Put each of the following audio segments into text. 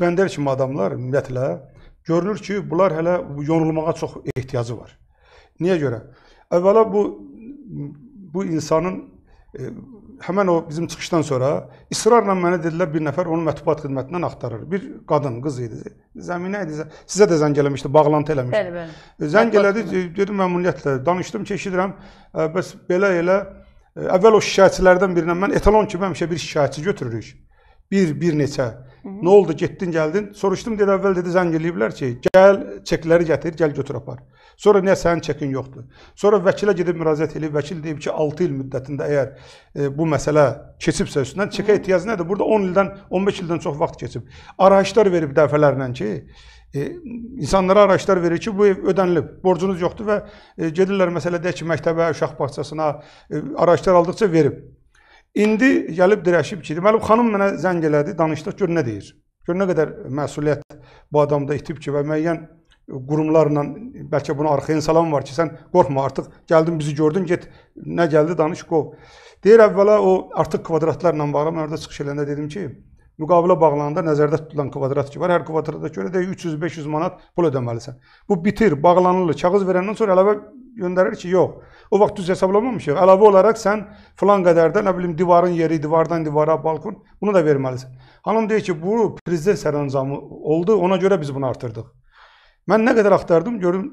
İskəndər kimi adamlar ümumiyyətlə görünür ki, bunlar hələ yorulmağa çox ehtiyacı var. Niyə görə? Əvvəla bu bu insanın e, həmin o bizim çıxışdan sonra israrla mənə dedilər bir nəfər onu mətbuat xidmətindən axtarır. Bir qadın, qız idi. Zəminə idi. Sizə də zəng eləmişdi, bağlantı eləmişdi. Bəli, bəli. Zəng elədi, e, dedim məmnuniyyətlə danışdım, ki, eşidirəm. E, bəs belə elə e, əvvəl o şikayətçilərdən birinə mən etalon kimi həmişə bir şikayətçi götürürük bir, bir neçə. Hı -hı. Nə oldu, getdin, gəldin? Soruşdum, dedi, əvvəl dedi, zəng eləyiblər ki, gəl, çekləri gətir, gəl götür apar. Sonra nə sənin çekin yoxdur. Sonra vəkilə gedib müraciət eləyib, vəkil deyib ki, 6 il müddətində əgər e, bu məsələ keçibsə üstündən, çekə ehtiyacı nədir? Burada 10 ildən, 15 ildən çox vaxt keçib. Araçlar verib dəfələrlə ki, E, insanlara araçlar verir ki, bu ev ödənilib, borcunuz yoxdur və e, gedirlər məsələ deyək ki, məktəbə, uşaq bağçasına e, araçlar aldıqca verib. İndi gəlib dirəşib ki, deməli xanım mənə zəng elədi, danışdıq, gör nə deyir. Gör nə qədər məsuliyyət bu adamda itib ki və müəyyən qurumlarla bəlkə buna arxayın salam var ki, sən qorxma artıq gəldin bizi gördün, get nə gəldi danış qov. Deyir əvvəla o artıq kvadratlarla bağlı mən orada çıxış eləndə dedim ki, müqavilə bağlananda nəzərdə tutulan kvadrat ki var, hər kvadrata görə də 300-500 manat pul ödəməlisən. Bu bitir, bağlanılır, kağız verəndən sonra əlavə göndərir ki, yox. O vaxt düz hesablamamışıq. Əlavə olaraq sən filan qədər də, nə bilim, divarın yeri, divardan divara, balkon, bunu da verməlisən. Hanım deyir ki, bu prezident sərəncamı oldu, ona görə biz bunu artırdıq. Mən nə qədər axtardım, gördüm,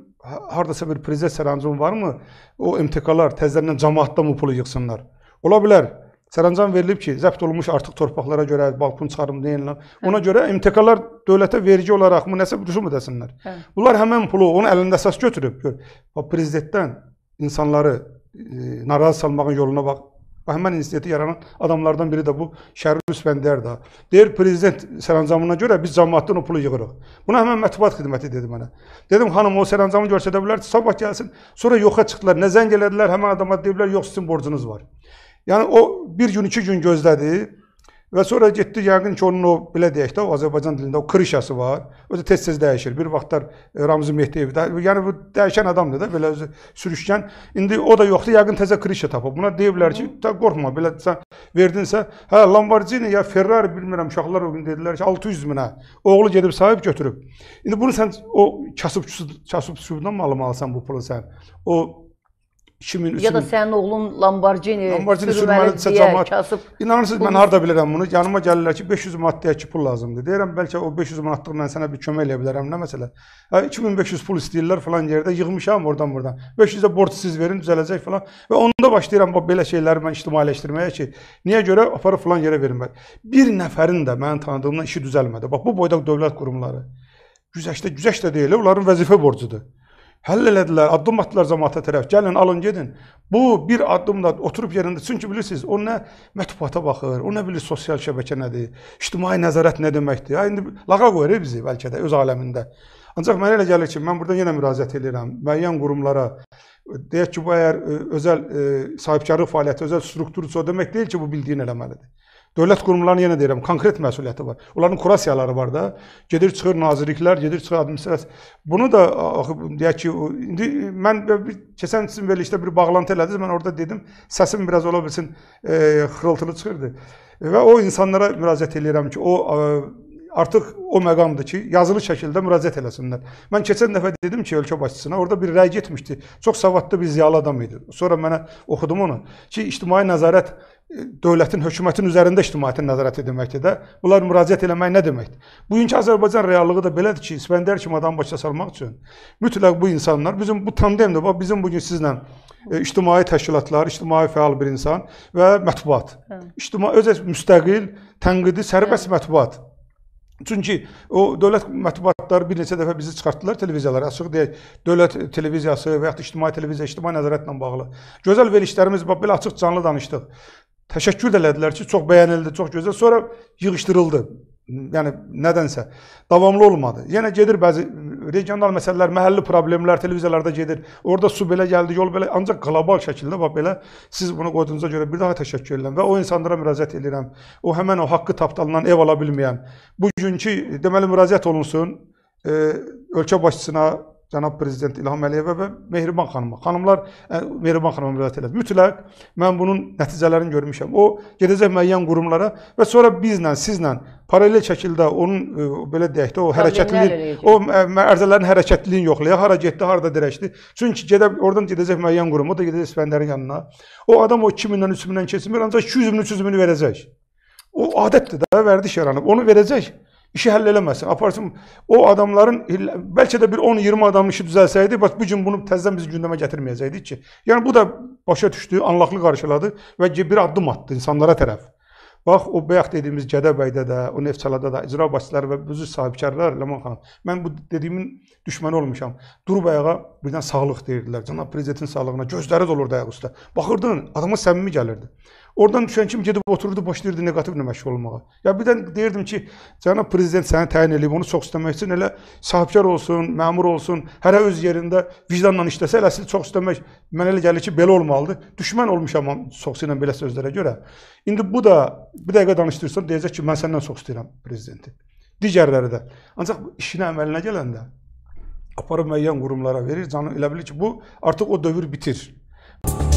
hardasa bir prezident sərəncamı varmı? O MTK-lar təzədən cəmaatda bu pulu yığsınlar. Ola bilər, Sərəncam verilib ki, zəbt olunmuş artıq torpaqlara görə balkon çıxarım deyilən. Ona hə. görə MTK-lar dövlətə vergi olaraq münasib rüsum ödəsinlər. Hə. Bunlar həmin pulu onun əlində əsas götürüb. Gör. Bax prezidentdən insanları e, narazı salmağın yoluna bax. Bax həmin institutu yaranan adamlardan biri də bu Şərif Üsfəndiyar da. Deyir prezident sərəncamına görə biz cəmaətdən o pulu yığırıq. Buna həmin mətbuat xidməti dedi mənə. Dedim xanım o sərəncamı göstərə bilərsiz, sabah gəlsin. Sonra yoxa çıxdılar. Nə zəng elədilər, həmin adama deyiblər yox sizin borcunuz var. Yəni o bir gün, iki gün gözlədi və sonra getdi, yəqin ki, onun o, belə deyək də, o Azərbaycan dilində o krişası var. Özü tez-tez dəyişir. Bir vaxtlar e, Ramzi Mehdiyev, yəni bu dəyişən adamdır da, belə özü sürüşkən. İndi o da yoxdur, yəqin təzə krişa tapıb. Buna deyiblər ki, qorxma, belə sən verdinsə, hə, Lamborghini ya Ferrari bilmirəm, uşaqlar o gün dedilər ki, 600 minə oğlu gedib sahib götürüb. İndi bunu sən o kasıb-küsubdan mı almalısan bu pulu sən? O 2003 Ya da sənin oğlun Lamborghini, Lamborghini sürməli deyə kasıb. İnanırsınız bunu... mən harda bilirəm bunu? Yanıma gəlirlər ki, 500 manatlıya ki pul lazımdır. Deyirəm bəlkə o 500 manatlıq mən sənə bir kömək eləyə bilərəm, nə məsələ? 2500 pul istəyirlər falan yerdə yığmışam oradan buradan. 500 də borc siz verin, düzələcək falan. Və onda başlayıram bax belə şeyləri mən ictimailəşdirməyə ki, niyə görə aparıb falan yerə vermək. Bir nəfərin də mənim tanıdığımdan işi düzəlmədi. Bax bu boyda dövlət qurumları güzəştə güzəştə deyil, onların vəzifə borcudur. Həll elədilər, addım atdılar cəmaata tərəf. Gəlin, alın, gedin. Bu bir addımla oturub yerində. Çünki bilirsiniz, o nə mətbuata baxır, o nə bilir sosial şəbəkə nədir, ictimai nəzarət nə deməkdir. Ya indi lağa qoyur e bizi bəlkə də öz aləmində. Ancaq mənə elə gəlir ki, mən burada yenə müraciət edirəm müəyyən qurumlara. Deyək ki, bu əgər e, özəl ə, e, sahibkarlıq fəaliyyəti, özəl struktursa o demək deyil ki, bu bildiyin eləməlidir. Dövlət qurumlarına yenə deyirəm, konkret məsuliyyəti var. Onların kurasiyaları var da. Gedir çıxır nazirliklər, gedir çıxır administrasiya. Bunu da axı deyək ki, indi mən keçən sizin verilişdə bir bağlantı elədiniz. Mən orada dedim, səsim biraz ola bilsin e, xırıltılı çıxırdı. Və o insanlara müraciət edirəm ki, o e, artıq o məqamdır ki, yazılı şəkildə müraciət eləsinlər. Mən keçən dəfə dedim ki, ölkə başçısına, orada bir rəy getmişdi. Çox savadlı bir ziyalı adam idi. Sonra mənə oxudum onu ki, ictimai nəzarət e, dövlətin, hökumətin üzərində ictimaiyyətin nəzarəti deməkdir də. Bunlar müraciət eləmək nə deməkdir? Bugünkü Azərbaycan reallığı da belədir ki, İskəndər kimi adamı başa salmaq üçün mütləq bu insanlar, bizim bu tandemdir, bax bizim bugün sizlə e, ictimai təşkilatlar, ictimai fəal bir insan və mətbuat. Hə. İctimai öz müstəqil, tənqidi, sərbəst hə. mətbuat. Çünki o dövlət mətbuatları bir neçə dəfə bizi çıxartdılar televiziyalara. Açıq deyək, dövlət televiziyası və yaxud ictimai televiziya, ictimai nəzarətlə bağlı. Gözəl verilişlərimiz belə açıq canlı danışdıq. Təşəkkür də elədilər ki, çox bəyənildi, çox gözəl. Sonra yığışdırıldı. Yəni nədənsə davamlı olmadı. Yenə gedir bəzi regional məsələlər, məhəlli problemler, televizorlarda gedir. Orada su belə geldi, yol belə, ancak qlobal şekilde bax belə siz bunu qoyduğunuza göre bir daha təşəkkür edirəm ve o insanlara müraciət edirəm. O hemen o haqqı tapdalınan ev alabilmeyen, bilməyən, bugünkü demeli müraciət olunsun, e, ölkə başçısına, Cənab Prezident İlham Əliyevə və Mehriban xanıma. Xanımlar, Mehriban xanıma müraciət elədi. Mütləq mən bunun nəticələrini görmüşəm. O gedəcək müəyyən qurumlara və sonra bizlə, sizlə paralel şəkildə onun belə deyək də o hərəkətliyi, o ərzələrin hərəkətliliyini yoxlayaq. Hara getdi, harda dirəkdi. Çünki gedə oradan gedəcək müəyyən qurum, o da gedəcək İsfəndərin yanına. O adam o 2000-dən 3000-dən keçmir, ancaq 200 min, 300 mini verəcək. O adətdir də, vərdiş yaranıb. Onu verəcək işi həll eləməsin. Aparsın o adamların bəlkə də bir 10-20 adamın işi düzəlsəydi, bax bu gün bunu təzədən biz gündəmə gətirməyəcəkdik ki. Yəni bu da başa düşdü, anlaqlı qarşıladı və bir addım atdı insanlara tərəf. Bax o bayaq dediyimiz Gədəbəydə də, o Neftçalada da icra başçıları və özü sahibkarlar Ləman xanım. Mən bu dediyimin düşməni olmuşam. Durub ayağa birdən sağlıq deyirdilər. Cənab prezidentin sağlığına gözləri dolurdu ayaq üstə. Baxırdın, adama səmimi gəlirdi. Oradan düşən kimi gedib otururdu, başlayırdı neqativlə məşğul olmağa. Ya birdən deyirdim ki, cənab prezident səni təyin eləyib, onu çox istəmək üçün elə sahibkar olsun, məmur olsun, hərə öz yerində vicdanla işləsə, elə sizi çox istəmək mənə elə gəlir ki, belə olmalıdır. Düşmən olmuşam çoxsu ilə belə sözlərə görə. İndi bu da bir dəqiqə danışdırsan deyəcək ki, mən səndən çox istəyirəm prezidenti. Digərləri də. Ancaq işinə əməlinə gələndə aparıb müəyyən qurumlara verir. Canı elə bilir ki, bu artıq o dövr bitir. Müzik